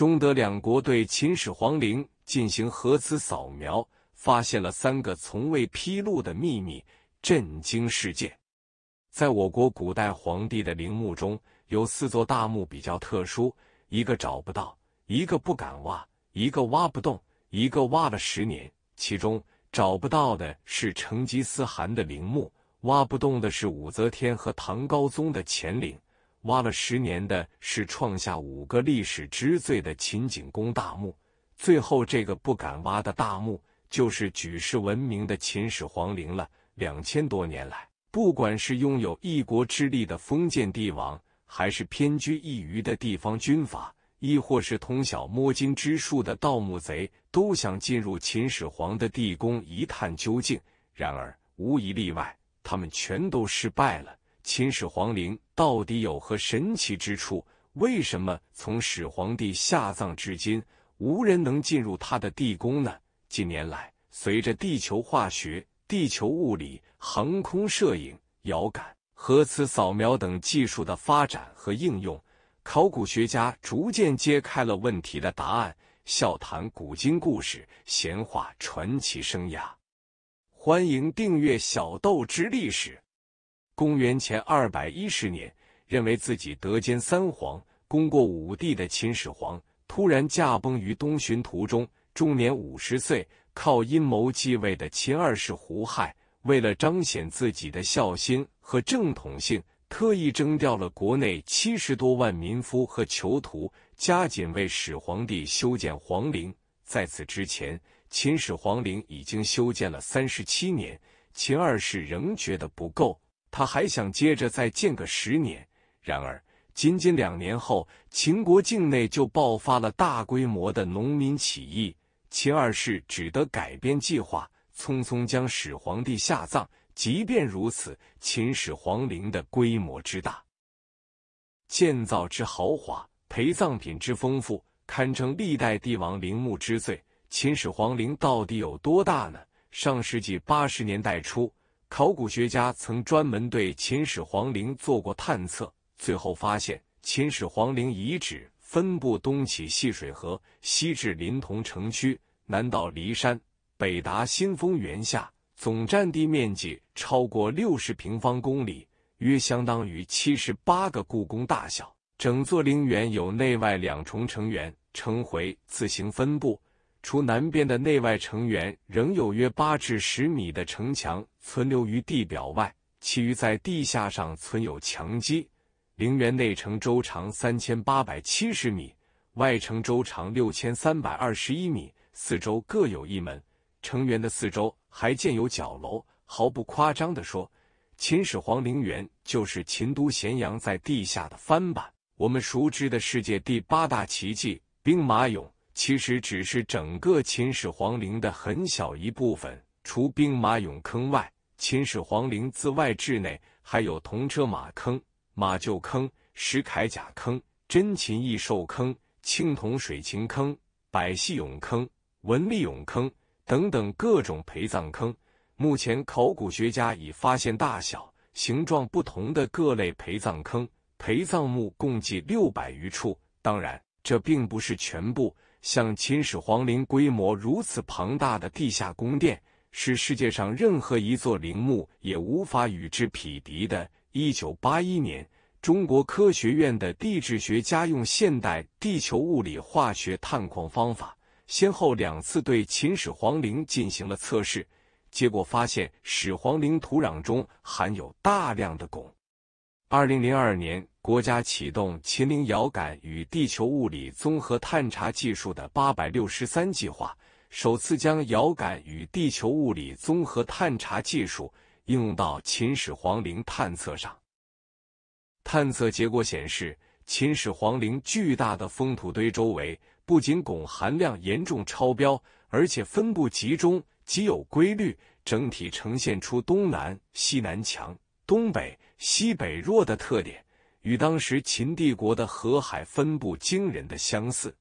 中德两国对秦始皇陵进行核磁扫描，发现了三个从未披露的秘密，震惊世界。在我国古代皇帝的陵墓中，有四座大墓比较特殊：一个找不到，一个不敢挖，一个挖不动，一个挖了十年。其中找不到的是成吉思汗的陵墓，挖不动的是武则天和唐高宗的乾陵。挖了十年的是创下五个历史之最的秦景公大墓，最后这个不敢挖的大墓，就是举世闻名的秦始皇陵了。两千多年来，不管是拥有一国之力的封建帝王，还是偏居一隅的地方军阀，亦或是通晓摸金之术的盗墓贼，都想进入秦始皇的地宫一探究竟，然而无一例外，他们全都失败了。秦始皇陵到底有何神奇之处？为什么从始皇帝下葬至今，无人能进入他的地宫呢？近年来，随着地球化学、地球物理、航空摄影、遥感、核磁扫描等技术的发展和应用，考古学家逐渐揭开了问题的答案。笑谈古今故事，闲话传奇生涯。欢迎订阅《小豆之历史》。公元前二百一十年，认为自己得兼三皇、功过五帝的秦始皇突然驾崩于东巡途中，终年五十岁。靠阴谋继位的秦二世胡亥，为了彰显自己的孝心和正统性，特意征调了国内七十多万民夫和囚徒，加紧为始皇帝修建皇陵。在此之前，秦始皇陵已经修建了三十七年，秦二世仍觉得不够。他还想接着再建个十年，然而仅仅两年后，秦国境内就爆发了大规模的农民起义。秦二世只得改变计划，匆匆将始皇帝下葬。即便如此，秦始皇陵的规模之大，建造之豪华，陪葬品之丰富，堪称历代帝王陵墓之最。秦始皇陵到底有多大呢？上世纪八十年代初。考古学家曾专门对秦始皇陵做过探测，最后发现秦始皇陵遗址分布东起细水河，西至临潼城区，南到骊山，北达新丰原下，总占地面积超过六十平方公里，约相当于七十八个故宫大小。整座陵园有内外两重城垣，呈回字形分布。除南边的内外城垣仍有约八至十米的城墙存留于地表外，其余在地下上存有墙基。陵园内城周长三千八百七十米，外城周长六千三百二十一米，四周各有一门。城垣的四周还建有角楼。毫不夸张地说，秦始皇陵园就是秦都咸阳在地下的翻版。我们熟知的世界第八大奇迹——兵马俑。其实只是整个秦始皇陵的很小一部分。除兵马俑坑外，秦始皇陵自外至内还有铜车马坑、马厩坑、石铠甲坑、真秦异兽坑、青铜水禽坑、百戏俑坑、文吏俑坑等等各种陪葬坑。目前，考古学家已发现大小、形状不同的各类陪葬坑、陪葬墓共计六百余处。当然，这并不是全部。像秦始皇陵规模如此庞大的地下宫殿，是世界上任何一座陵墓也无法与之匹敌的。一九八一年，中国科学院的地质学家用现代地球物理化学探矿方法，先后两次对秦始皇陵进行了测试，结果发现始皇陵土壤中含有大量的汞。二零零二年，国家启动秦陵遥感与地球物理综合探查技术的八百六十三计划，首次将遥感与地球物理综合探查技术应用到秦始皇陵探测上。探测结果显示，秦始皇陵巨大的封土堆周围不仅汞含量严重超标，而且分布集中、极有规律，整体呈现出东南、西南强、东北。西北弱的特点与当时秦帝国的河海分布惊人的相似。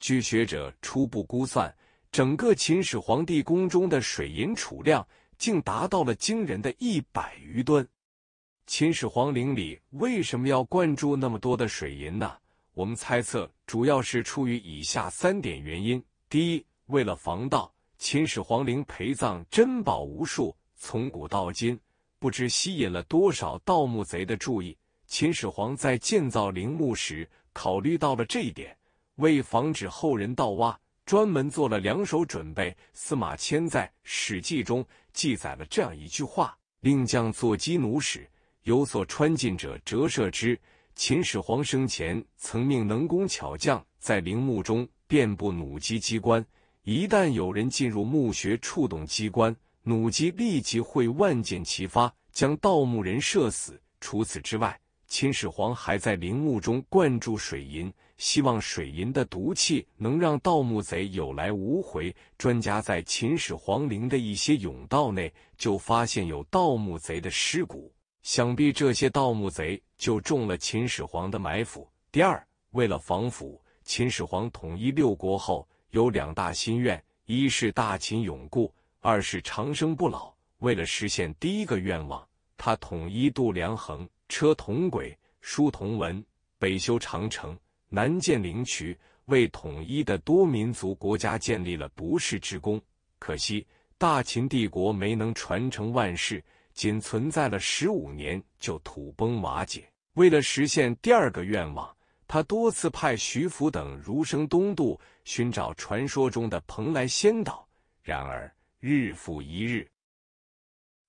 据学者初步估算，整个秦始皇帝宫中的水银储量竟达到了惊人的一百余吨。秦始皇陵里为什么要灌注那么多的水银呢？我们猜测，主要是出于以下三点原因：第一，为了防盗，秦始皇陵陪葬珍宝无数，从古到今。不知吸引了多少盗墓贼的注意。秦始皇在建造陵墓时，考虑到了这一点，为防止后人盗挖，专门做了两手准备。司马迁在《史记》中记载了这样一句话：“令将作机弩矢，有所穿进者，折射之。”秦始皇生前曾命能工巧匠在陵墓中遍布弩机机关，一旦有人进入墓穴，触动机关。弩机立即会万箭齐发，将盗墓人射死。除此之外，秦始皇还在陵墓中灌注水银，希望水银的毒气能让盗墓贼有来无回。专家在秦始皇陵的一些甬道内就发现有盗墓贼的尸骨，想必这些盗墓贼就中了秦始皇的埋伏。第二，为了防腐，秦始皇统一六国后有两大心愿：一是大秦永固。二是长生不老。为了实现第一个愿望，他统一度量衡、车同轨、书同文，北修长城，南建灵渠，为统一的多民族国家建立了不世之功。可惜，大秦帝国没能传承万世，仅存在了十五年就土崩瓦解。为了实现第二个愿望，他多次派徐福等儒生东渡，寻找传说中的蓬莱仙岛。然而，日复一日，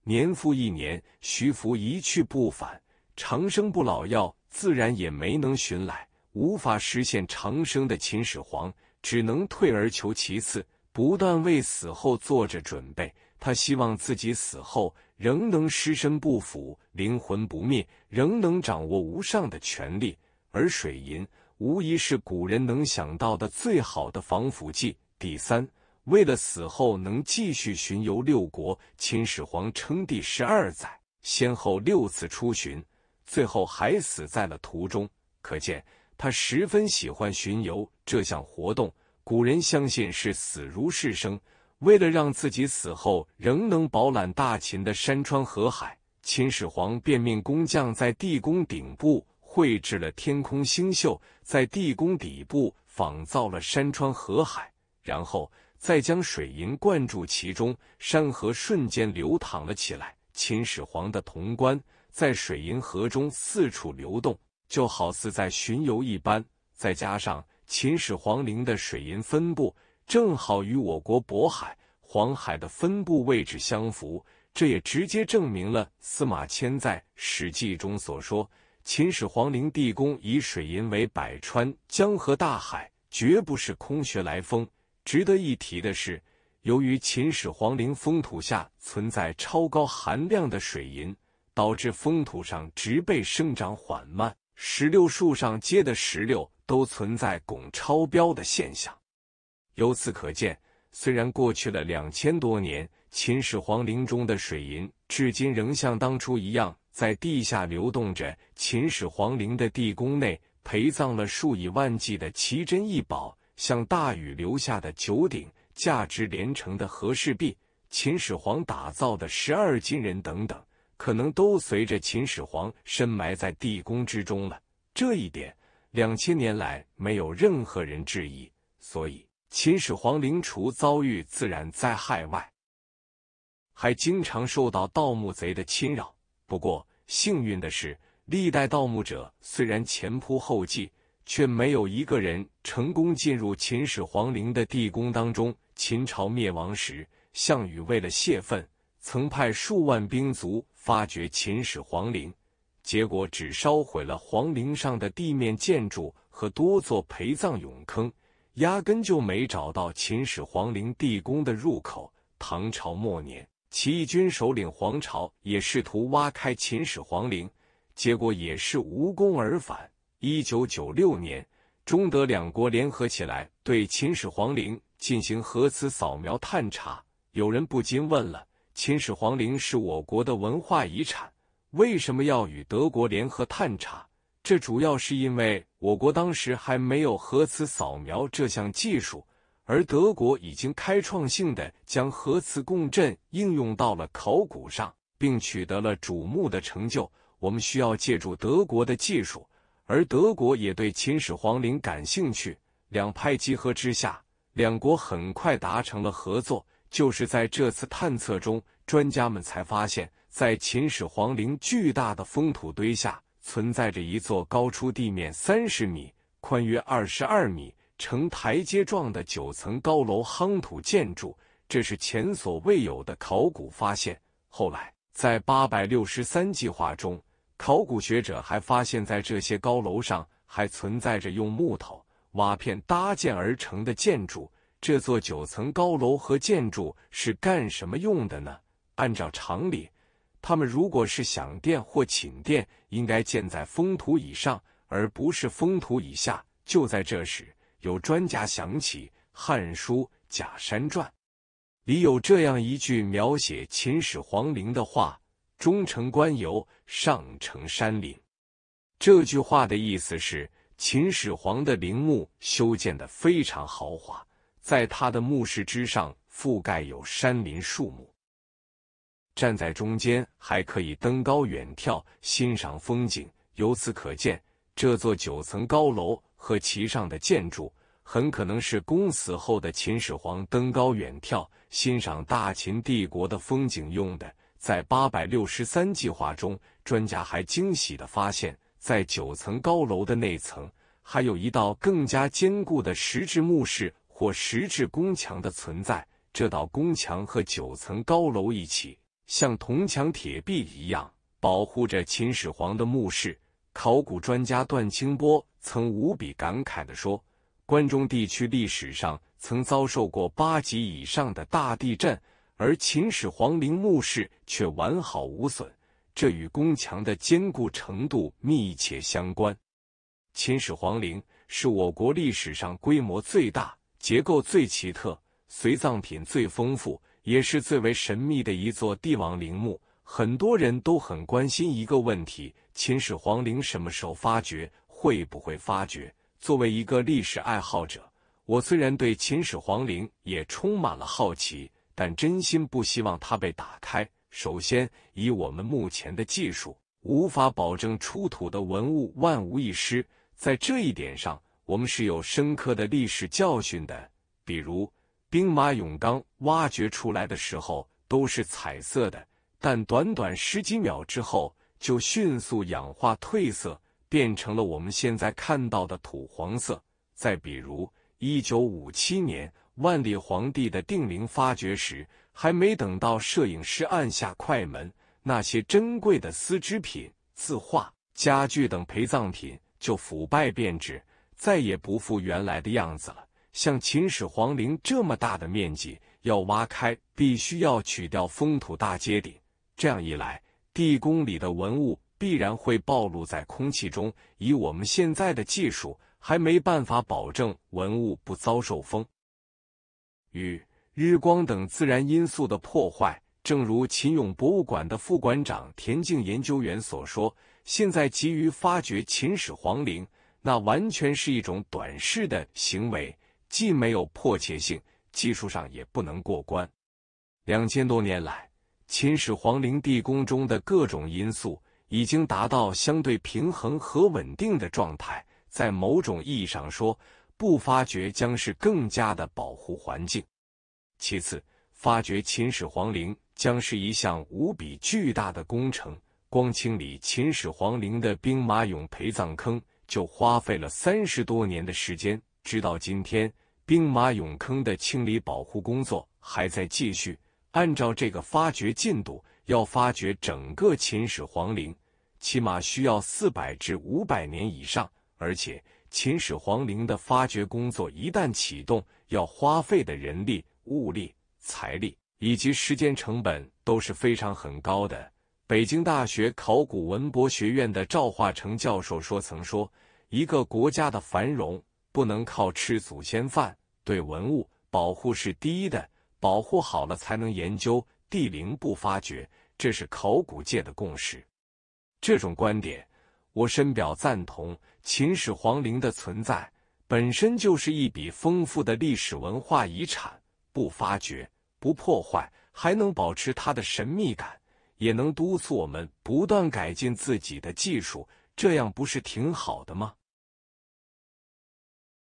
年复一年，徐福一去不返，长生不老药自然也没能寻来，无法实现长生的秦始皇只能退而求其次，不断为死后做着准备。他希望自己死后仍能尸身不腐，灵魂不灭，仍能掌握无上的权力。而水银无疑是古人能想到的最好的防腐剂。第三。为了死后能继续巡游六国，秦始皇称帝十二载，先后六次出巡，最后还死在了途中。可见他十分喜欢巡游这项活动。古人相信是死如是生，为了让自己死后仍能饱览大秦的山川河海，秦始皇便命工匠在地宫顶部绘制了天空星宿，在地宫底部仿造了山川河海，然后。再将水银灌注其中，山河瞬间流淌了起来。秦始皇的潼关在水银河中四处流动，就好似在巡游一般。再加上秦始皇陵的水银分布，正好与我国渤海、黄海的分布位置相符，这也直接证明了司马迁在《史记》中所说：“秦始皇陵地宫以水银为百川江河大海”，绝不是空穴来风。值得一提的是，由于秦始皇陵封土下存在超高含量的水银，导致封土上植被生长缓慢，石榴树上结的石榴都存在汞超标的现象。由此可见，虽然过去了两千多年，秦始皇陵中的水银至今仍像当初一样在地下流动着。秦始皇陵的地宫内陪葬了数以万计的奇珍异宝。像大禹留下的九鼎、价值连城的和氏璧、秦始皇打造的十二金人等等，可能都随着秦始皇深埋在地宫之中了。这一点，两千年来没有任何人质疑。所以，秦始皇陵除遭遇自然灾害外，还经常受到盗墓贼的侵扰。不过，幸运的是，历代盗墓者虽然前仆后继。却没有一个人成功进入秦始皇陵的地宫当中。秦朝灭亡时，项羽为了泄愤，曾派数万兵卒发掘秦始皇陵，结果只烧毁了皇陵上的地面建筑和多座陪葬俑坑，压根就没找到秦始皇陵地宫的入口。唐朝末年，起义军首领黄巢也试图挖开秦始皇陵，结果也是无功而返。一九九六年，中德两国联合起来对秦始皇陵进行核磁扫描探查。有人不禁问了：秦始皇陵是我国的文化遗产，为什么要与德国联合探查？这主要是因为我国当时还没有核磁扫描这项技术，而德国已经开创性的将核磁共振应用到了考古上，并取得了瞩目的成就。我们需要借助德国的技术。而德国也对秦始皇陵感兴趣，两派集合之下，两国很快达成了合作。就是在这次探测中，专家们才发现，在秦始皇陵巨大的封土堆下，存在着一座高出地面三十米、宽约二十二米、呈台阶状的九层高楼夯土建筑，这是前所未有的考古发现。后来，在八百六十三计划中。考古学者还发现，在这些高楼上还存在着用木头瓦片搭建而成的建筑。这座九层高楼和建筑是干什么用的呢？按照常理，他们如果是享殿或寝殿，应该建在封土以上，而不是封土以下。就在这时，有专家想起《汉书·假山传》里有这样一句描写秦始皇陵的话。中城官游上城山林，这句话的意思是秦始皇的陵墓修建的非常豪华，在他的墓室之上覆盖有山林树木，站在中间还可以登高远眺，欣赏风景。由此可见，这座九层高楼和其上的建筑，很可能是公死后的秦始皇登高远眺，欣赏大秦帝国的风景用的。在八百六十三计划中，专家还惊喜地发现，在九层高楼的内层，还有一道更加坚固的石质墓室或石质宫墙的存在。这道宫墙和九层高楼一起，像铜墙铁壁一样，保护着秦始皇的墓室。考古专家段清波曾无比感慨地说：“关中地区历史上曾遭受过八级以上的大地震。”而秦始皇陵墓室却完好无损，这与宫墙的坚固程度密切相关。秦始皇陵是我国历史上规模最大、结构最奇特、随葬品最丰富，也是最为神秘的一座帝王陵墓。很多人都很关心一个问题：秦始皇陵什么时候发掘？会不会发掘？作为一个历史爱好者，我虽然对秦始皇陵也充满了好奇。但真心不希望它被打开。首先，以我们目前的技术，无法保证出土的文物万无一失。在这一点上，我们是有深刻的历史教训的。比如，兵马俑刚挖掘出来的时候都是彩色的，但短短十几秒之后就迅速氧化褪色，变成了我们现在看到的土黄色。再比如，一九五七年。万历皇帝的定陵发掘时，还没等到摄影师按下快门，那些珍贵的丝织品、字画、家具等陪葬品就腐败变质，再也不复原来的样子了。像秦始皇陵这么大的面积，要挖开，必须要取掉封土大街顶，这样一来，地宫里的文物必然会暴露在空气中。以我们现在的技术，还没办法保证文物不遭受风。与日光等自然因素的破坏，正如秦俑博物馆的副馆长田静研究员所说：“现在急于发掘秦始皇陵，那完全是一种短视的行为，既没有迫切性，技术上也不能过关。”两千多年来，秦始皇陵地宫中的各种因素已经达到相对平衡和稳定的状态，在某种意义上说。不发掘将是更加的保护环境。其次，发掘秦始皇陵将是一项无比巨大的工程，光清理秦始皇陵的兵马俑陪葬坑就花费了三十多年的时间，直到今天，兵马俑坑的清理保护工作还在继续。按照这个发掘进度，要发掘整个秦始皇陵，起码需要四百至五百年以上，而且。秦始皇陵的发掘工作一旦启动，要花费的人力、物力、财力以及时间成本都是非常很高的。北京大学考古文博学院的赵化成教授说：“曾说，一个国家的繁荣不能靠吃祖先饭，对文物保护是第一的，保护好了才能研究地陵不发掘，这是考古界的共识。”这种观点。我深表赞同，秦始皇陵的存在本身就是一笔丰富的历史文化遗产。不发掘、不破坏，还能保持它的神秘感，也能督促我们不断改进自己的技术，这样不是挺好的吗？